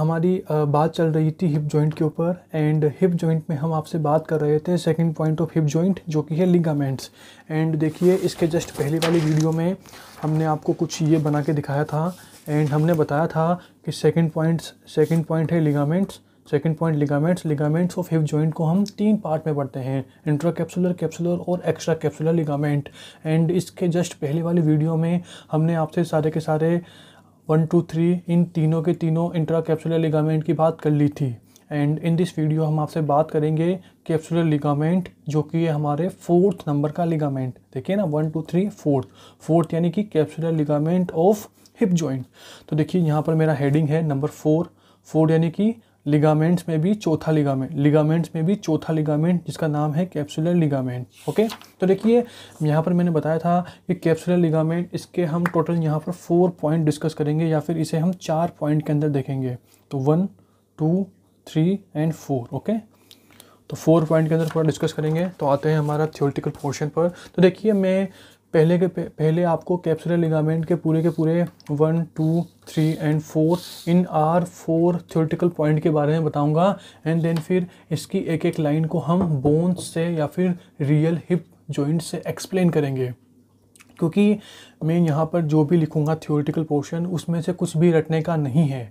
हमारी बात चल रही थी हिप जॉइंट के ऊपर एंड हिप जॉइंट में हम आपसे बात कर रहे थे second point of hip joint जो कि है लिगामेंट्स एंड देखिए इसके जस्ट पहले वाली वीडियो में हमने आपको कुछ ये बना के दिखाया था एंड हमने बताया था कि सेकंड पॉइंट सेकंड पॉइंट है ligaments second point ligaments ligaments of hip joint को हम तीन पार्ट में पढ़ते हैं इंट्रा कैप्सुलर कैप्सुलर और एक्स्ट्रा कैप्सुलर लिगामेंट एंड इसके जस्ट पहले वाली वीडियो में हमने आपसे सारे के सारे वन टू थ्री इन तीनों के तीनों इंट्रा कैप्सुलर लिगामेंट की बात कर ली थी एंड इन दिस वीडियो हम आपसे बात करेंगे कैप्सुलर लिगामेंट जो कि है हमारे फोर्थ नंबर का लिगामेंट देखिए ना one two three fourth fourth यानी कि capsular ligament of hip joint तो देखिए यहाँ पर मेरा हेडिंग है नंबर फोर फोर्थ यानी कि लिगामेंट्स में भी चौथा लिगामेंट लिगामेंट्स में भी चौथा लिगामेंट जिसका नाम है कैप्सुलर लिगामेंट ओके तो देखिए यहाँ पर मैंने बताया था कि कैप्सुलर लिगामेंट इसके हम टोटल यहाँ पर फोर पॉइंट डिस्कस करेंगे या फिर इसे हम चार पॉइंट के अंदर देखेंगे तो one two three and four okay तो फोर पॉइंट के अंदर थोड़ा डिस्कस करेंगे तो आते हैं हमारा थियोरटिकल पोर्शन पर तो देखिए मैं पहले के पहले आपको कैप्सुलर लिगामेंट के पूरे के पूरे one two three and four इन आर फोर थ्योरेटिकल पॉइंट के बारे में बताऊंगा एंड देन फिर इसकी एक एक लाइन को हम बोन्स से या फिर रियल हिप जॉइंट से एक्सप्लेन करेंगे क्योंकि मैं यहाँ पर जो भी लिखूँगा थियोरटिकल पोर्शन उसमें से कुछ भी रटने का नहीं है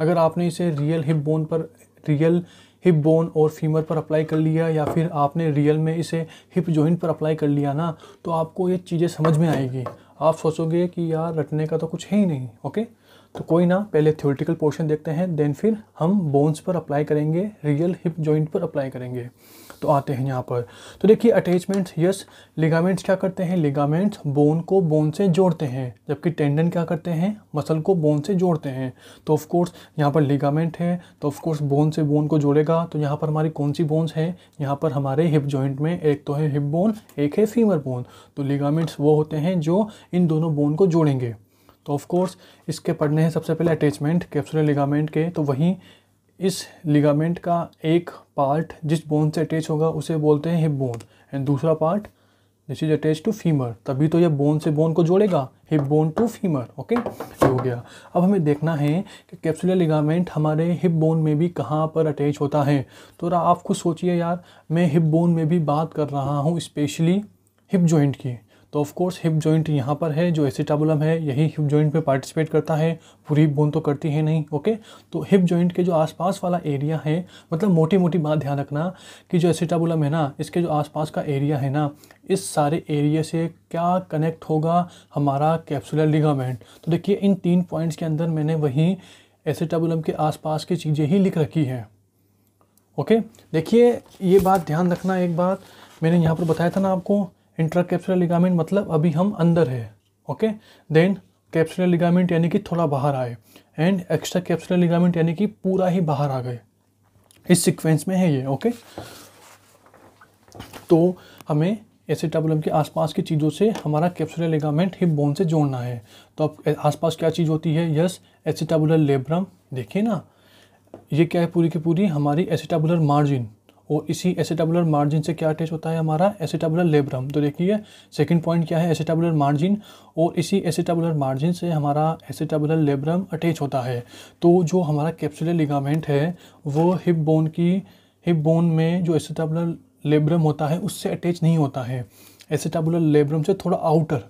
अगर आपने इसे रियल हिप बोन पर रियल हिप बोन और फीमर पर अप्लाई कर लिया या फिर आपने रियल में इसे हिप जॉइंट पर अप्लाई कर लिया ना तो आपको ये चीज़ें समझ में आएगी आप सोचोगे कि यार रटने का तो कुछ है ही नहीं ओके तो कोई ना पहले थ्योरेटिकल पोर्शन देखते हैं देन फिर हम बोन्स पर अप्लाई करेंगे रियल हिप जॉइंट पर अप्लाई करेंगे तो आते हैं यहाँ पर तो देखिए अटैचमेंट्स यस लिगामेंट्स क्या करते हैं लिगामेंट्स बोन को बोन से जोड़ते हैं जबकि टेंडन क्या करते हैं मसल को बोन से जोड़ते हैं तो ऑफ कोर्स यहाँ पर लिगामेंट है तो ऑफ कोर्स बोन से बोन को जोड़ेगा तो यहाँ पर हमारी कौन सी बोन्स हैं यहाँ पर हमारे हिप जॉइंट में एक तो है हिप बोन एक है फीमर बोन तो लिगामेंट्स वो होते हैं जो इन दोनों बोन को जोड़ेंगे तो ऑफ़ कोर्स इसके पढ़ने हैं सबसे पहले अटैचमेंट कैप्सुलर लिगामेंट के तो वहीं इस लिगामेंट का एक पार्ट जिस बोन से अटैच होगा उसे बोलते हैं हिप बोन एंड दूसरा part this is attach to femur तभी तो यह बोन से बोन को जोड़ेगा hip bone to femur okay हो गया अब हमें देखना है कि कैप्सुलर लिगामेंट हमारे हिप बोन में भी कहाँ पर अटैच होता है तो आप खुद सोचिए यार मैं हिप बोन में भी बात कर रहा हूँ स्पेशली हिप जॉइंट की तो ऑफ कोर्स हिप जॉइंट यहाँ पर है जो एसिटाबुलम है यही हिप जॉइंट पे पार्टिसिपेट करता है पूरी बोन तो करती है नहीं ओके तो हिप जॉइंट के जो आसपास वाला एरिया है मतलब मोटी मोटी बात ध्यान रखना कि जो एसिटाबुलम है ना इसके जो आसपास का एरिया है ना इस सारे एरिया से क्या कनेक्ट होगा हमारा कैप्सुलर लिगामेंट तो देखिए इन तीन पॉइंट्स के अंदर मैंने वहीं एसिटाबुलम के आसपास की चीज़ें ही लिख रखी है ओके देखिए ये बात ध्यान रखना एक बात मैंने यहाँ पर बताया था ना आपको इंट्राकैप्सुलर लिगामेंट मतलब अभी हम अंदर है ओके देन कैप्सुलर लिगामेंट यानी कि थोड़ा बाहर आए एंड एक्स्ट्रा कैप्सुलर लिगामेंट यानी कि पूरा ही बाहर आ गए इस सीक्वेंस में है ये ओके तो हमें ऐसे टबलम के आसपास की चीज़ों से हमारा कैप्सुलर लिगामेंट हिप बोन से जोड़ना है तो अब आसपास क्या चीज़ होती है यस एसिटाबुलर लेब्रम देखिए ना ये क्या है पूरी की पूरी हमारी एसिटाबुलर मार्जिन और इसी एसिटाबुलर मार्जिन से क्या अटैच होता है हमारा एसिटेबुलर लेब्रम तो देखिए सेकंड पॉइंट क्या है एसिटाबुलर मार्जिन और इसी एसिटाबुलर मार्जिन से हमारा एसिटाबुलर लेब्रम अटैच होता है तो जो हमारा कैप्सुलर लिगामेंट है वो हिप बोन की हिप बोन में जो एसिटाबुलर लेब्रम होता है उससे अटैच नहीं होता है एसिटाबुलर लेब्रम से थोड़ा आउटर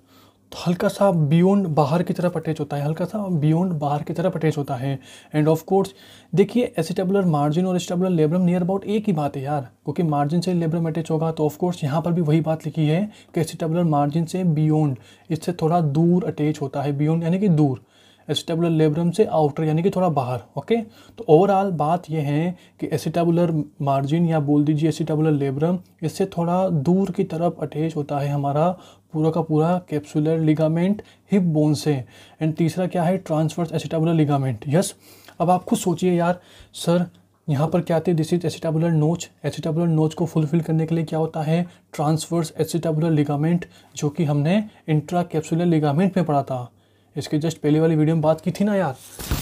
हल्का सा बियॉन्ड बाहर की तरफ अटैच होता है हल्का सा बियॉन्ड बाहर की तरफ अटैच होता है एंड ऑफ कोर्स देखिए एसिटेबुलर मार्जिन और एसिटेबुलर लेब्रम नियर अबाउट एक ही बात है यार क्योंकि मार्जिन से लेब्रम अटैच होगा तो ऑफ कोर्स यहाँ पर भी वही बात लिखी है कि एसिटेबुलर मार्जिन से बियॉन्ड इससे थोड़ा दूर अटैच होता है बियॉन्ड यानी कि दूर एसिटेबुलर लेब्रम से आउटर यानी कि थोड़ा बाहर ओके तो ओवरऑल बात यह है कि एसिटेबुलर मार्जिन या बोल दीजिए एसिटेबुलर लेब्रम इससे थोड़ा दूर की तरफ अटैच होता है हमारा पूरा का पूरा कैप्सुलर लिगामेंट हिप बोन से एंड तीसरा क्या है ट्रांसफर्स एसिटेबुलर लिगामेंट यस अब आप खुद सोचिए यार सर यहाँ पर क्या आते this is acetabular notch acetabular notch को फुलफिल करने के लिए क्या होता है ट्रांसफर्स एसिटाबुलर लिगामेंट जो कि हमने इंट्रा कैप्सुलर लिगामेंट में पढ़ा था इसके जस्ट पहले वाली वीडियो में बात की थी ना यार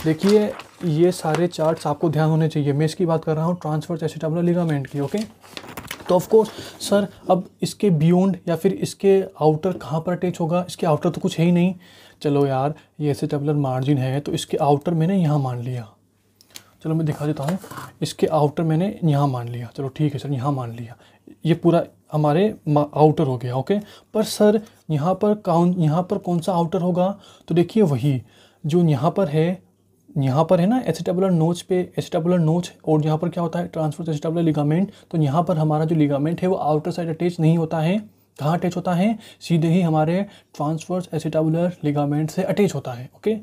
देखिए ये सारे चार्ट्स आपको ध्यान होने चाहिए मैं इसकी बात कर रहा हूँ ट्रांसफर एसिटाबुलर लिगामेंट की ओके तो ऑफ कोर्स सर अब इसके बियॉन्ड या फिर इसके आउटर कहाँ पर अटैच होगा इसके आउटर तो कुछ है ही नहीं चलो यार ये एसिटाबुलर मार्जिन है तो इसके आउटर मैंने यहाँ मान लिया चलो मैं दिखा देता हूँ इसके आउटर मैंने यहाँ मान लिया चलो ठीक है सर यहाँ मान लिया ये पूरा हमारे आउटर हो गया ओके पर सर यहाँ पर काउन यहाँ पर कौन सा आउटर होगा तो देखिए वही जो यहाँ पर है यहाँ पर है ना एसिटेबुलर नोच पे एसिटेबुलर नोच और यहाँ पर क्या होता है ट्रांसफर एसिटेबुलर लिगामेंट तो यहाँ पर हमारा जो लिगामेंट है वो आउटर साइड अटैच नहीं होता है कहाँ अटैच होता है सीधे ही हमारे ट्रांसफर्स एसिटाबुलर लिगामेंट से अटैच होता है ओके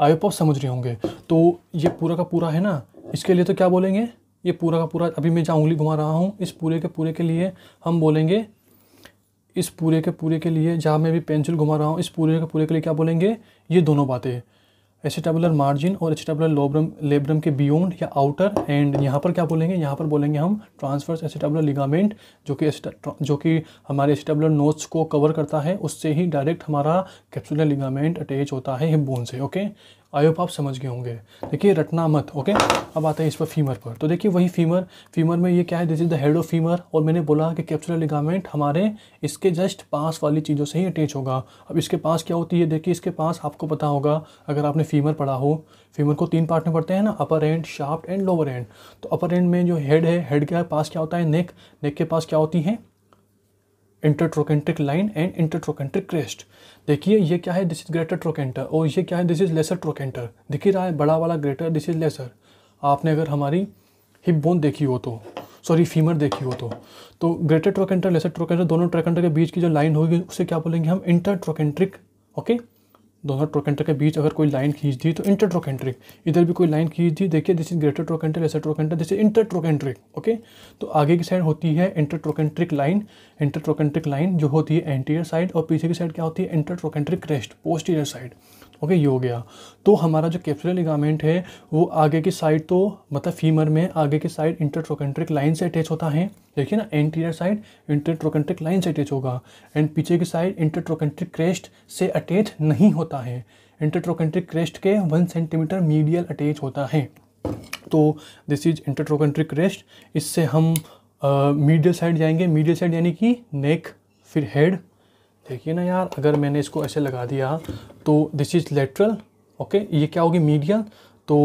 आई होप समझ रहे होंगे तो ये पूरा का पूरा है ना इसके लिए तो क्या बोलेंगे ये पूरा का पूरा अभी मैं जहाँ उंगली घुमा रहा हूँ इस पूरे के पूरे के लिए हम बोलेंगे इस पूरे के पूरे के लिए जहाँ मैं अभी पेंसिल घुमा रहा हूँ इस पूरे के पूरे के लिए क्या बोलेंगे ये दोनों बातें एसिटेबुलर मार्जिन और एसिटेबुलर लोब्रम लेब्रम के बियॉन्ड या आउटर एंड यहाँ पर क्या बोलेंगे यहाँ पर बोलेंगे हम ट्रांसफर्स एसिटेबुलर लिगामेंट जो कि जो कि हमारे एसिटेबुलर नोट्स को कवर करता है उससे ही डायरेक्ट हमारा कैप्सुलर लिगामेंट अटैच होता है हिप बोन से ओके आई होप आप समझ गए होंगे देखिए रटना मत ओके अब आता है इस पर फीमर पर तो देखिए वही फीमर फीमर में ये क्या है this is the head of femur और मैंने बोला कि कैप्सुलर लिगामेंट हमारे इसके जस्ट पास वाली चीज़ों से ही अटैच होगा अब इसके पास क्या होती है देखिए इसके पास आपको पता होगा अगर आपने फीमर पढ़ा हो फीमर को तीन पार्ट में पढ़ते हैं ना अपर एंड शार्प एंड लोअर एंड तो अपर एंड में जो हेड है हेड के पास क्या होता है नेक नेक के पास क्या होती है intertrochanteric line and intertrochanteric crest देखिए ये क्या है दिस इज ग्रेटर ट्रोकेंटर और ये क्या है दिस इज लेसर ट्रोकेंटर दिख रहा है बड़ा वाला ग्रेटर दिस इज लेसर आपने अगर हमारी हिप बोन देखी हो तो सॉरी फीमर देखी हो तो तो ग्रेटर ट्रोकेंटर लेसर ट्रोकेंटर दोनों ट्रोकेंटर के बीच की जो लाइन होगी उसे क्या बोलेंगे हम इंटर ट्रोकेंट्रिक ओके okay? दोनों ट्रोकेंटर के बीच अगर कोई लाइन खींच दी तो इंटर ट्रोकेंट्रिक इधर भी कोई लाइन खींच दी देखिए दिस इज ग्रेटर ट्रोकेंटर ऐसा trochanter this is intertrochanteric okay तो आगे की साइड होती है intertrochanteric line intertrochanteric line जो होती है एंटीरियर साइड और पीछे की साइड क्या होती है intertrochanteric crest posterior side okay ये हो गया तो हमारा जो कैप्सुलर लिगामेंट है वो आगे की साइड तो मतलब फीमर में आगे की साइड इंटरट्रोकेंट्रिक लाइन से अटैच होता है देखिए ना एंटीरियर साइड इंटरट्रोकेंट्रिक लाइन से अटैच होगा एंड पीछे की साइड इंटरट्रोकेंट्रिक क्रेस्ट से अटैच नहीं होता है इंटरट्रोकेंट्रिक क्रेस्ट के वन सेंटीमीटर मीडियल अटैच होता है तो दिस इज इंटरट्रोकेंट्रिक क्रेस्ट इससे हम मीडियल साइड जाएंगे मीडियल साइड यानी कि नेक फिर हेड देखिए ना यार अगर मैंने इसको ऐसे लगा दिया तो दिस इज़ लेटरल ओके ये क्या होगी मीडियल तो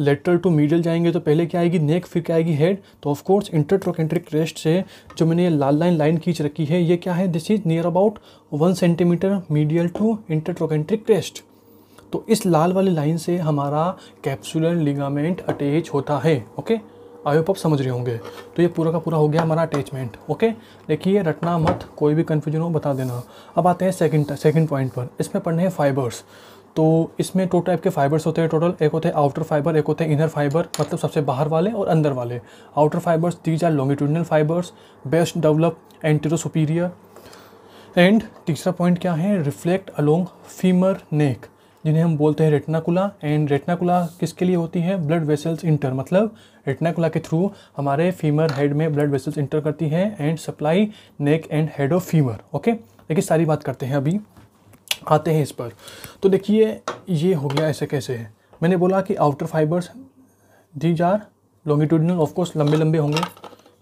लेटरल टू मीडियल जाएंगे तो पहले क्या आएगी नेक फिर क्या आएगी हेड तो ऑफ कोर्स इंटरट्रोकेंट्रिक क्रेस्ट से जो मैंने ये लाल लाइन लाइन खींच रखी है ये क्या है this is near about one centimetre medial to intertrochanteric crest तो इस लाल वाली लाइन से हमारा कैप्सुलर लिगामेंट अटैच होता है ओके okay? आई होप आप समझ रहे होंगे तो ये पूरा का पूरा हो गया हमारा अटैचमेंट ओके देखिए रटना मत कोई भी कन्फ्यूजन हो बता देना अब आते हैं सेकंड सेकंड पॉइंट पर इसमें पढ़ने हैं फाइबर्स तो इसमें टू टाइप के फाइबर्स होते हैं टोटल एक होते हैं आउटर फाइबर एक होते हैं इनर फाइबर मतलब सबसे बाहर वाले और अंदर वाले outer fibres these are longitudinal fibres best develop anterosuperior and तीसरा पॉइंट क्या है रिफ्लेक्ट अलोंग फीमर नेक जिन्हें हम बोलते हैं रेटनाकुला एंड रेटनाकुला किसके लिए होती है ब्लड वेसल्स इंटर मतलब रेटनाकुला के थ्रू हमारे फीमर हेड में ब्लड वेसल्स इंटर करती हैं and supply neck and head of femur okay देखिए सारी बात करते हैं अभी आते हैं इस पर तो देखिए ये हो गया ऐसे कैसे है मैंने बोला कि outer fibres these are longitudinal of course लंबे लंबे होंगे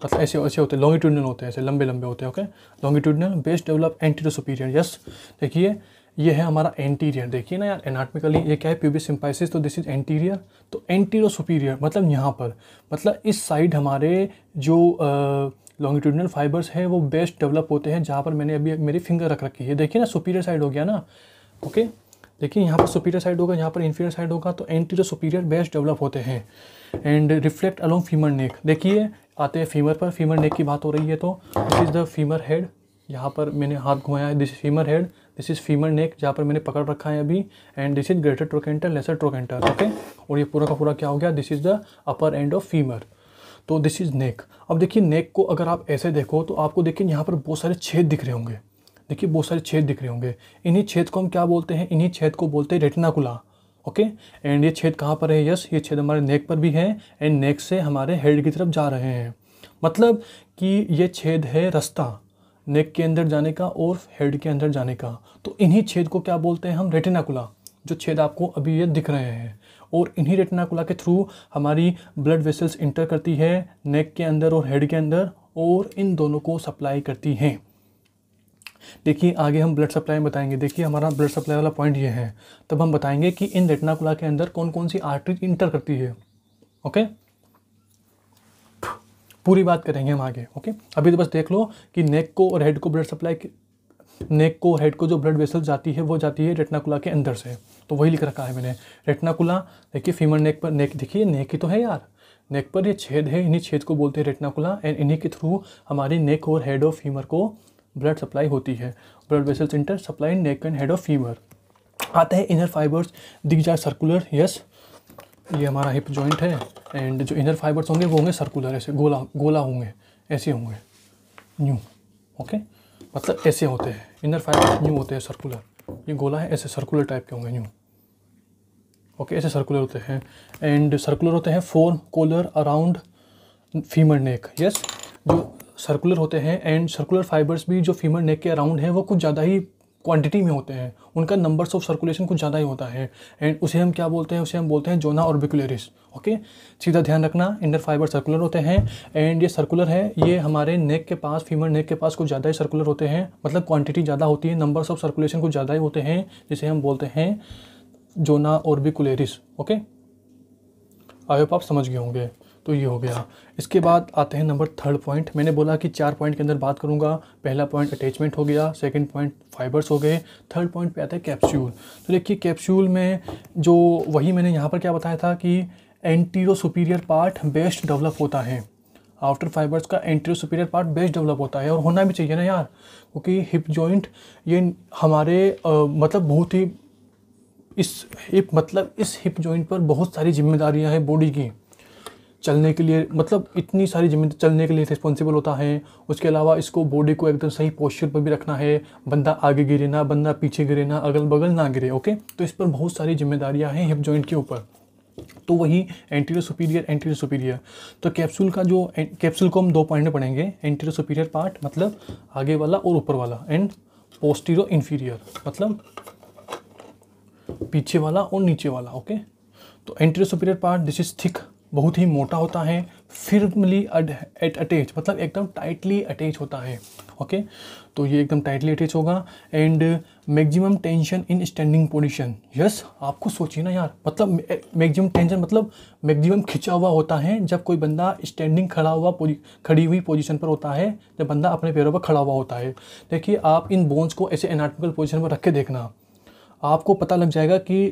मतलब ऐसे ऐसे होते हैं लॉन्गिट्यूडनल होते हैं ऐसे लंबे लंबे होते हैं okay longitudinal best develop anterosuperior yes देखिए ये है हमारा एंटीरियर देखिए ना यार एनाटमिकली ये क्या है प्यूबिस सिम्पाइसिस तो दिस इज एंटीरियर तो एंटीरो सुपीरियर मतलब यहाँ पर मतलब इस साइड हमारे जो लॉन्गिट्यूडनल फाइबर्स है वो बेस्ट डेवलप होते हैं जहाँ पर मैंने अभी मेरी फिंगर रख रखी है देखिए ना सुपीरियर साइड हो गया ना ओके देखिए यहाँ पर सुपीरियर साइड होगा यहाँ पर इन्फीरियर साइड होगा तो एंटीरो सुपीरियर बेस्ट डेवलप होते हैं and reflect along femur neck देखिए आते हैं फीमर पर फीमर नेक की बात हो रही है तो this is the femur head यहाँ पर मैंने हाथ घुमाया है this femur head this is femur neck जहाँ पर मैंने पकड़ रखा है अभी and this is greater trochanter lesser trochanter okay और ये पूरा का पूरा क्या हो गया this is the upper end of femur तो दिस इज़ नेक अब देखिए नेक को अगर आप ऐसे देखो तो आपको देखिए यहाँ पर बहुत सारे छेद दिख रहे होंगे देखिए बहुत सारे छेद दिख रहे होंगे इन्हीं छेद को हम क्या बोलते हैं इन्हीं छेद को बोलते हैं रेटनाकुला ओके एंड ये छेद कहाँ पर है यस ये छेद हमारे नेक पर भी है एंड नेक से हमारे हेड की तरफ जा रहे हैं मतलब कि ये छेद है रास्ता नेक के अंदर जाने का और हेड के अंदर जाने का तो इन्हीं छेद को क्या बोलते हैं हम रेटिनाकुला जो छेद आपको अभी ये दिख रहे हैं और इन्हीं रेटिनाकुला के थ्रू हमारी ब्लड वेसल्स इंटर करती है नेक के अंदर और हेड के अंदर और इन दोनों को सप्लाई करती हैं देखिए आगे हम ब्लड सप्लाई बताएंगे देखिए हमारा ब्लड सप्लाई वाला पॉइंट ये है तब हम बताएंगे कि इन रेटनाकुला के अंदर कौन कौन सी आर्टरी इंटर करती है ओके पूरी बात करेंगे हम आगे ओके अभी तो बस देख लो कि नेक को और हेड को ब्लड सप्लाई नेक को हेड को जो ब्लड वेसल जाती है वो जाती है रेटनाकुला के अंदर से तो वही लिख रखा है मैंने रेटनाकुला देखिए फीमर नेक पर नेक देखिए नेक ही तो है यार नेक पर ये छेद है इन्हीं छेद को बोलते हैं रेटनाकुला एंड इन्हीं के थ्रू हमारी नेक और हेड ऑफ फीमर को ब्लड सप्लाई होती है blood vessels enter supply neck and head of femur आता है इनर फाइबर्स दिख जाए सर्कुलर यस ये हमारा हिप जॉइंट है एंड जो इनर फाइबर्स होंगे वो होंगे सर्कुलर ऐसे गोला गोला होंगे ऐसे होंगे न्यू ओके मतलब ऐसे होते हैं इनर फाइबर्स न्यू होते हैं सर्कुलर ये गोला है ऐसे सर्कुलर टाइप के होंगे न्यू ओके ऐसे सर्कुलर होते हैं एंड सर्कुलर होते हैं form collar around femur neck yes जो सर्कुलर होते हैं एंड सर्कुलर फाइबर्स भी जो फीमर नेक के अराउंड हैं वो कुछ ज़्यादा ही क्वान्टिटी में होते हैं उनका नंबर्स ऑफ सर्कुलेशन कुछ ज़्यादा ही होता है एंड उसे हम क्या बोलते हैं उसे हम बोलते हैं जोना ऑर्बिकुलरिस ओके सीधा ध्यान रखना इंडर फाइबर सर्कुलर होते हैं एंड ये सर्कुलर है ये हमारे नेक के पास फीमर नेक के पास कुछ ज़्यादा ही सर्कुलर होते हैं मतलब क्वान्टिटी ज़्यादा होती है नंबर्स ऑफ सर्कुलेशन कुछ ज़्यादा ही होते हैं जिसे हम बोलते हैं zona orbicularis okay I hope आप समझ गए होंगे तो ये हो गया इसके बाद आते हैं नंबर थर्ड पॉइंट मैंने बोला कि चार पॉइंट के अंदर बात करूंगा पहला पॉइंट अटैचमेंट हो गया सेकंड पॉइंट फाइबर्स हो गए थर्ड पॉइंट पे आता है कैप्सूल तो देखिए कैप्सूल में जो वही मैंने यहाँ पर क्या बताया था कि anterosuperior part best develop होता है आफ्टर फाइबर्स का anterosuperior part best develop होता है और होना भी चाहिए ना यार क्योंकि हिप जॉइंट ये हमारे आ, मतलब बहुत ही इस हिप मतलब इस हिप जॉइंट पर बहुत सारी जिम्मेदारियां हैं बॉडी की चलने के लिए मतलब इतनी सारी जिम्मेदारी तो चलने के लिए रिस्पॉन्सिबल होता है उसके अलावा इसको बॉडी को एकदम सही पोस्चर पर भी रखना है बंदा आगे गिरे ना बंदा पीछे गिरे ना अगल बगल ना गिरे ओके तो इस पर बहुत सारी जिम्मेदारियाँ हैं हिप जॉइंट के ऊपर तो वही एंटीरियर सुपीरियर एंटीरियर सुपीरियर तो कैप्सूल का जो कैप्सूल को हम दो पॉइंट में पढ़ेंगे एंटीरियर सुपीरियर पार्ट मतलब आगे वाला और ऊपर वाला एंड पोस्टीरो इन्फीरियर मतलब पीछे वाला और नीचे वाला ओके तो anterior superior part this is thick बहुत ही मोटा होता है फिर्मली एट अटैच मतलब एकदम टाइटली अटैच होता है ओके तो ये एकदम टाइटली अटैच होगा and maximum tension in standing position yes आपको सोचिए ना यार मतलब मैक्सिमम टेंशन मतलब मैक्सिमम खिंचा हुआ होता है जब कोई बंदा स्टैंडिंग खड़ा हुआ खड़ी हुई पोजीशन पर होता है जब बंदा अपने पैरों पर खड़ा हुआ होता है देखिए आप इन बोन्स को ऐसे एनाटमिकल पोजिशन पर रख के देखना आपको पता लग जाएगा कि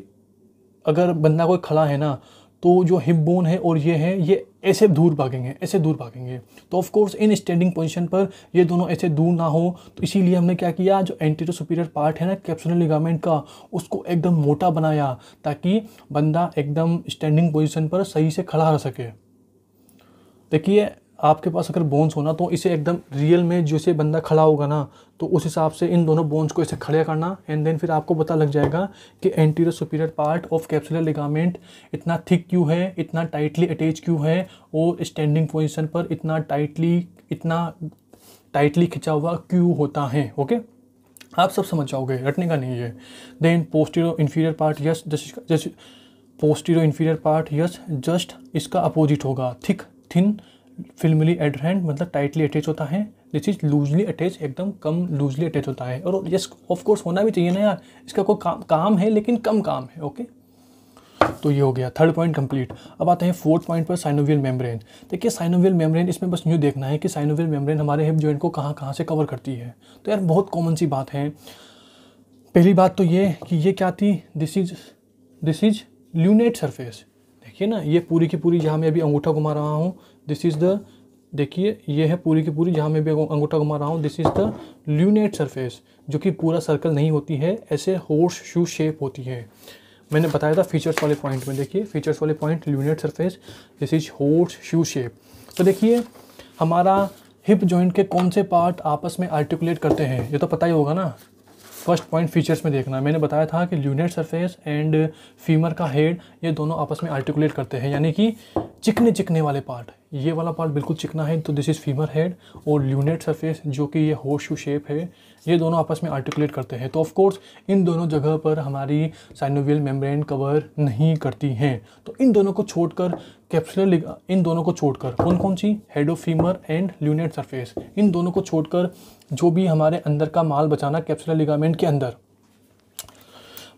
अगर बंदा कोई खड़ा है ना तो जो हिप बोन है और ये है ये ऐसे दूर भागेंगे ऐसे दूर भागेंगे तो of course in standing position पर ये दोनों ऐसे दूर ना हो तो इसीलिए हमने क्या किया जो एंटीरो सुपीरियर पार्ट है ना कैप्सुलर लिगामेंट का उसको एकदम मोटा बनाया ताकि बंदा एकदम स्टैंडिंग पोजीशन पर सही से खड़ा रह सके देखिए आपके पास अगर बोन्स होना तो इसे एकदम रियल में जैसे बंदा खड़ा होगा ना तो उस हिसाब से इन दोनों बोन्स को इसे खड़े करना एंड देन फिर आपको पता लग जाएगा कि anterior superior part of capsular ligament इतना थिक क्यों है इतना टाइटली अटैच क्यों है और स्टैंडिंग पोजिशन पर इतना टाइटली इतना टाइटली खिंचा हुआ क्यों होता है ओके आप सब समझ जाओगे रटने का नहीं है then posteroinferior part yes just posteroinferior part yes just इसका अपोजिट होगा थिक थिन फिल्मली एडहेंट मतलब टाइटली अटैच होता है दिस इज लूजली अटैच एकदम कम लूजली अटैच होता है और यस ऑफ कोर्स होना भी चाहिए ना यार इसका कोई काम काम है लेकिन कम काम है ओके तो ये हो गया थर्ड पॉइंट कंप्लीट अब आते हैं फोर्थ पॉइंट पर साइनोवियल मेम्ब्रेन देखिए साइनोवियल मेम्ब्रेन इसमें बस यूँ देखना है कि साइनोवियल मेम्ब्रेन हमारे हिप जॉइंट को कहाँ कहाँ से कवर करती है तो यार बहुत कॉमन सी बात है पहली बात तो ये कि ये क्या थी this is this is lunate surface देखिए ना ये पूरी की पूरी जहाँ मैं अभी अंगूठा घुमा रहा हूँ दिस इज़ द देखिए ये है पूरी की पूरी जहाँ मैं भी अंगूठा घुमा रहा हूँ this is the lunate surface जो कि पूरा सर्कल नहीं होती है ऐसे होर्स शू शेप होती है मैंने बताया था फीचर्स वाले पॉइंट में देखिए फीचर्स वाले point lunate surface this is horseshoe shape तो देखिए हमारा हिप जॉइंट के कौन से पार्ट आपस में आर्टिकुलेट करते हैं ये तो पता ही होगा ना फर्स्ट पॉइंट फीचर्स में देखना है मैंने बताया था कि ल्यूनेट सरफेस एंड फीमर का हेड ये दोनों आपस में आर्टिकुलेट करते हैं यानी कि चिकने चिकने वाले पार्ट ये वाला पार्ट बिल्कुल चिकना है तो दिस इज़ फीमर हेड और ल्यूनेट सरफेस जो कि ये होश शेप है ये दोनों आपस में आर्टिकुलेट करते हैं तो ऑफकोर्स इन दोनों जगह पर हमारी साइनोवियल मेम्ब्रेन कवर नहीं करती हैं तो इन दोनों को छोड़कर कैप्सुलर इन दोनों को छोड़कर कौन कौन सी फीमर एंड ल्यूनेट सरफेस इन दोनों को छोड़कर जो भी हमारे अंदर का माल बचाना कैप्सुलर लिगामेंट के अंदर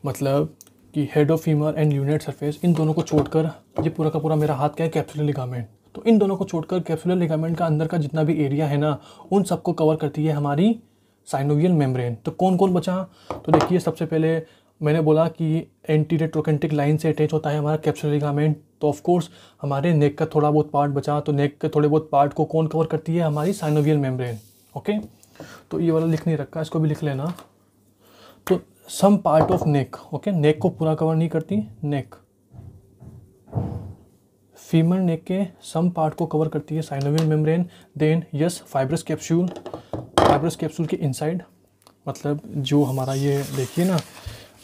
मतलब कि हेडोफीमर एंड ल्यूनेट सरफेस इन दोनों को छोड़कर ये पूरा का पूरा मेरा हाथ क्या है कैप्सुलर लिगामेंट तो इन दोनों को छोड़कर कैप्सुलर लिगामेंट का अंदर का जितना भी एरिया है ना उन सबको कवर करती है हमारी साइनोवियल मेम्ब्रेन तो कौन कौन बचा तो देखिए सबसे पहले मैंने बोला कि एंटीरियर ट्रोकेंटिक लाइन से अटैच होता है हमारा कैप्सुलर लिगामेंट तो ऑफ कोर्स हमारे नेक का थोड़ा बहुत पार्ट बचा तो नेक के थोड़े बहुत पार्ट को कौन कवर करती है हमारी साइनोवियल मेम्ब्रेन ओके तो ये वाला लिख नहीं रखा इसको भी लिख लेना तो some part of neck okay neck को पूरा कवर नहीं करती नेक फीमर नेक के सम पार्ट को कवर करती है synovial membrane then yes fibrous capsule fibrous capsule के इनसाइड मतलब जो हमारा ये देखिए ना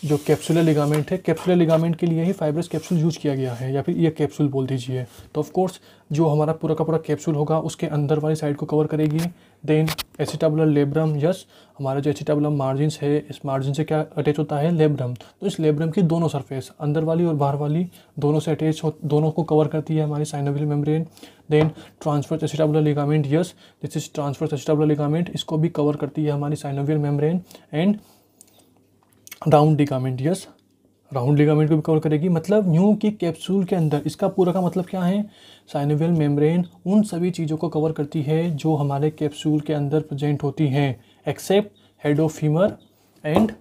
जो कैप्सुलर लिगामेंट है कैप्सुलर लिगामेंट के लिए ही फाइब्रस कैप्सूल यूज किया गया है या फिर ये कैप्सूल बोल दीजिए तो ऑफ कोर्स जो हमारा पूरा का पूरा कैप्सूल होगा उसके अंदर वाली साइड को कवर करेगी देन एसिटाबुलर लेब्रम यस हमारा जो एसिटाबुलर मार्जिन है इस मार्जिन से क्या अटैच होता है लेब्रम तो इस लेब्रम की दोनों सरफेस अंदर वाली और बाहर वाली दोनों से अटैच हो दोनों को कवर करती है हमारी synovial membrane then transverse acetabular ligament yes this is transverse acetabular ligament इसको भी कवर करती है हमारी synovial membrane and round ligament yes round ligament को भी कवर करेगी मतलब यूँ कि कैप्सूल के अंदर इसका पूरा का मतलब क्या है साइनोवियल मेम्ब्रेन उन सभी चीज़ों को कवर करती है जो हमारे कैप्सूल के अंदर प्रजेंट होती हैं except head of femur and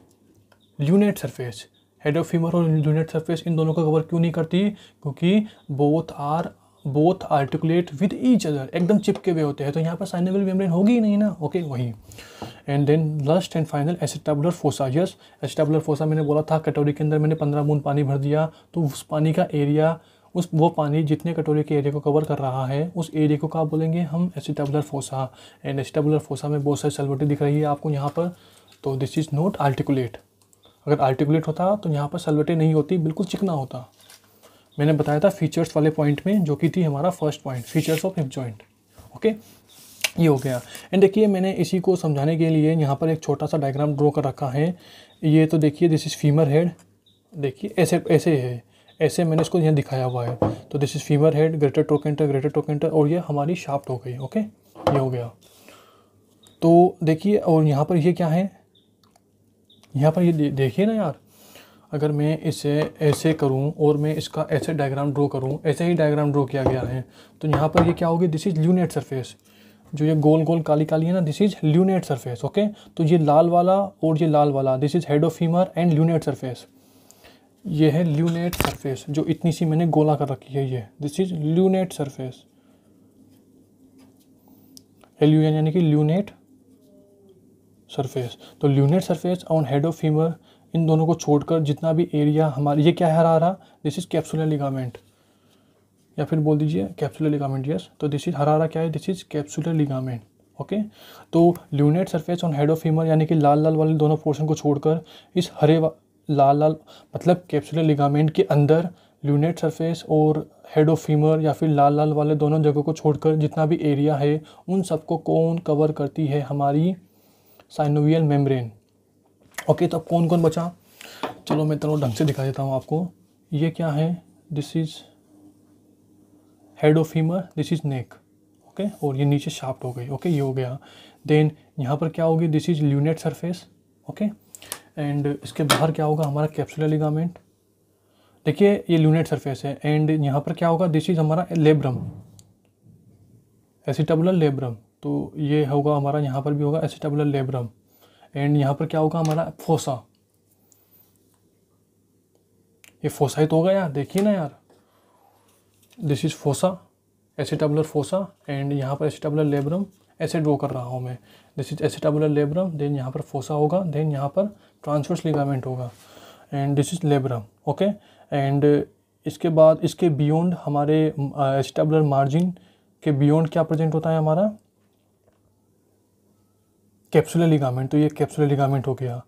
lunate surface head of femur और ल्यूनेट सरफेस इन दोनों को कवर क्यों नहीं करती क्योंकि both are both articulate with each other एकदम चिपके हुए होते हैं तो यहाँ पर साइनेबल मेम्ब्रेन होगी ही नहीं ना ओके वही and then last and final acetabular fossa yes acetabular fossa मैंने बोला था कटोरी के अंदर मैंने पंद्रह बूंद पानी भर दिया तो उस पानी का एरिया उस वो पानी जितने कटोरी के एरिया को कवर कर रहा है उस एरिया को क्या बोलेंगे हम acetabular fossa and acetabular fossa में बहुत सारी सलवटी दिख रही है आपको यहाँ पर तो दिस इज़ नॉट आर्टिकुलेट अगर आर्टिकुलेट होता तो यहाँ पर सलवटे नहीं होती बिल्कुल चिकना होता मैंने बताया था फीचर्स वाले पॉइंट में जो कि थी हमारा first point features of hip joint okay ये हो गया एंड देखिए मैंने इसी को समझाने के लिए यहाँ पर एक छोटा सा डायग्राम ड्रॉ कर रखा है ये तो देखिए दिस इज़ फीमर हेड देखिए ऐसे ऐसे है ऐसे मैंने इसको यहाँ दिखाया हुआ है तो this is femur head greater trochanter greater trochanter और ये हमारी शाफ्ट हो गई ओके ये हो गया तो देखिए और यहाँ पर ये क्या है यहाँ पर ये देखिए ना यार अगर मैं इसे ऐसे करूं और मैं इसका ऐसे डायग्राम ड्रॉ करूं ऐसे ही डायग्राम ड्रॉ किया गया है तो यहाँ पर ये क्या होगी दिस इज़ ल्यूनेट सरफेस जो ये गोल गोल काली काली है ना this is lunate surface okay तो ये लाल वाला और ये लाल वाला this is head of femur and lunate surface ये है ल्यूनेट सरफेस जो इतनी सी मैंने गोला कर रखी है ये this is lunate surface L U N यानी कि ल्यूनेट सरफेस तो lunate surface on head of femur इन दोनों को छोड़कर जितना भी एरिया हमारे ये क्या हरा रहा दिस इज़ कैप्सुलर लिगामेंट या फिर बोल दीजिए कैप्सुलर लिगामेंट यस तो दिस इज़ हरा रहा क्या है this is capsular ligament okay तो lunate surface on head of femur यानी कि लाल लाल वाले दोनों पोर्शन को छोड़कर इस हरे लाल लाल मतलब कैप्सुलर लिगामेंट के अंदर ल्यूनेट सरफेस और हेड ऑफ फीमर या फिर लाल लाल वाले दोनों जगह को छोड़कर जितना भी एरिया है उन सबको कौन कवर करती है हमारी साइनोवियल मेम्ब्रेन ओके तो अब कौन कौन बचा चलो मैं इतना ढंग से दिखा देता हूँ आपको ये क्या है this is head of femur this is neck okay और ये नीचे शार्प हो गई ओके ये हो गया देन यहाँ पर क्या होगी this is lunate surface okay and इसके बाहर क्या होगा हमारा कैप्सुलर लिगामेंट देखिए ये ल्यूनेट सरफेस है एंड यहाँ पर क्या होगा दिस इज़ हमारा लेब्रम एसिटेबुलर लेब्रम तो ये होगा हमारा यहाँ पर भी होगा एसिटेबुलर लेब्रम एंड यहाँ पर क्या होगा हमारा फोसा ये फोसा ही तो होगा यार देखिए ना यार this is fossa acetabular fossa and यहाँ पर एसिटाबुलर लेब्रम ऐसे ड्रो कर रहा हूँ मैं this is acetabular labrum then यहाँ पर फोसा होगा देन यहाँ पर ट्रांसवर्स लिगामेंट होगा and this is labrum okay and इसके बाद इसके बियॉन्ड हमारे एसिटाबुलर मार्जिन के बियॉन्ड क्या प्रजेंट होता है हमारा कैप्सुलर लिगामेंट तो ये कैप्सुलर लिगामेंट हो गया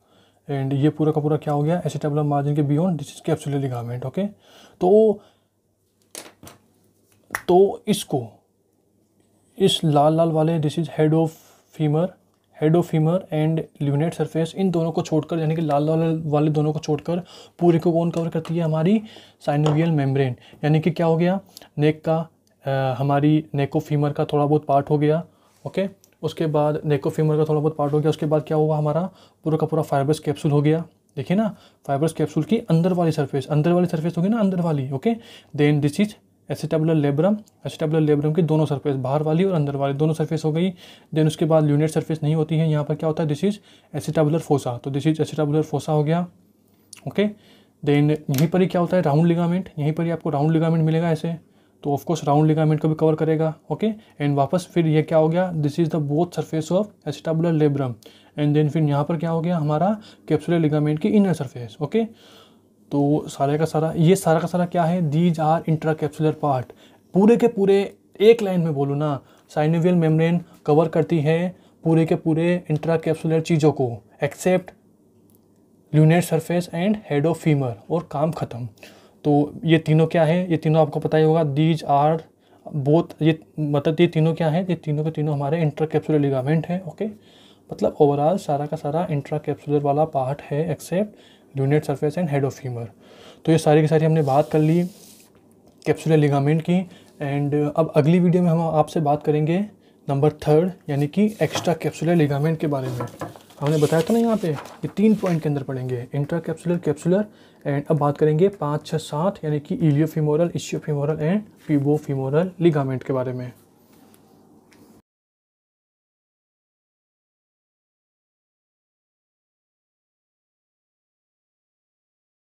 एंड ये पूरा का पूरा क्या हो गया एसिटेबुलर मार्जिन के beyond this is capsular ligament okay तो तो इसको इस लाल लाल वाले this is head of femur head of femur and lunate surface इन दोनों को छोड़कर यानी कि लाल लाल वाले दोनों को छोड़कर पूरे को कौन कवर करती है हमारी साइनोवियल मेम्ब्रेन यानी कि क्या हो गया नेक का आ, हमारी नेक ऑफ फीमर का थोड़ा बहुत पार्ट हो गया ओके उसके बाद नेको फीमर का थोड़ा बहुत पार्ट हो गया उसके बाद क्या हुआ हमारा पूरा का पूरा फाइब्रस कैप्सूल हो गया देखिए ना फाइब्रस कैप्सूल की अंदर वाली सरफेस अंदर वाली सरफेस होगी ना अंदर वाली okay then this is acetabular labrum acetabular labrum की दोनों सरफेस बाहर वाली और अंदर वाली दोनों सरफेस हो गई देन उसके बाद ल्यूनेट सरफेस नहीं होती है यहाँ पर क्या होता है दिस इज एसिटेबुलर फोसा तो दिस इज एसिटेबुलर फोसा हो गया ओके देन यहीं पर ही क्या होता है राउंड लिगामेंट यहीं पर ही आपको राउंड लिगामेंट मिलेगा ऐसे तो ऑफकोर्स राउंड लिगामेंट को भी कवर करेगा ओके एंड वापस फिर ये क्या हो गया this is the both surface of acetabular labrum and then फिर यहाँ पर क्या हो गया हमारा कैप्सुलर लिगामेंट की इनर सरफेस ओके तो सारे का सारा ये सारा का सारा क्या है these are intracapsular part पूरे के पूरे एक लाइन में बोलूँ ना साइनोवियल मेम्ब्रेन कवर करती है पूरे के पूरे इंट्रा कैप्सुलर चीज़ों को except lunate surface and head of femur और काम ख़त्म तो ये तीनों क्या है ये तीनों आपको पता ही होगा दीज आर बोथ ये मतलब ये तीनों क्या है ये तीनों के तीनों हमारे इंट्राकैप्सुलर लिगामेंट हैं ओके मतलब ओवरऑल सारा का सारा इंट्राकैप्सुलर वाला पार्ट है except lunate surface and head of femur तो ये सारी की सारी हमने बात कर ली कैप्सुलर लिगामेंट की एंड अब अगली वीडियो में हम आपसे बात करेंगे नंबर थर्ड यानी कि एक्स्ट्रा कैप्सुलर लिगामेंट के बारे में हमने बताया था ना यहाँ पे ये तीन पॉइंट के अंदर पढ़ेंगे इंट्रा कैप्सुलर कैप्सुलर एंड अब बात करेंगे पाँच छः सात यानी कि iliofemoral ischio and pubo ligament के बारे में